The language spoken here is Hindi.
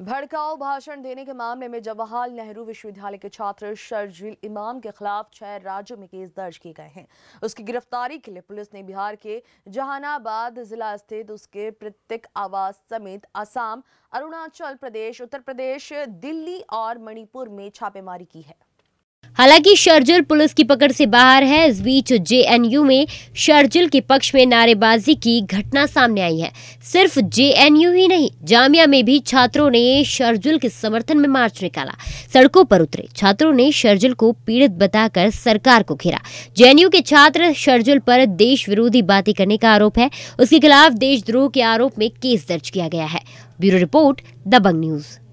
भड़काऊ भाषण देने के मामले में जवाहरलाल नेहरू विश्वविद्यालय के छात्र शर्जील इमाम के खिलाफ छह राज्यों में केस दर्ज किए गए हैं उसकी गिरफ्तारी के लिए पुलिस ने बिहार के जहानाबाद जिला स्थित उसके प्रत्येक आवास समेत असम अरुणाचल प्रदेश उत्तर प्रदेश दिल्ली और मणिपुर में छापेमारी की है हालांकि शर्जिल पुलिस की पकड़ से बाहर है इस बीच जेएनयू में शर्जिल के पक्ष में नारेबाजी की घटना सामने आई है सिर्फ जेएनयू ही नहीं जामिया में भी छात्रों ने शर्जिल के समर्थन में मार्च निकाला सड़कों पर उतरे छात्रों ने शर्जिल को पीड़ित बताकर सरकार को घेरा जेएनयू के छात्र शर्जुल पर देश विरोधी बातें करने का आरोप है उसके खिलाफ देशद्रोह के आरोप में केस दर्ज किया गया है ब्यूरो रिपोर्ट दबंग न्यूज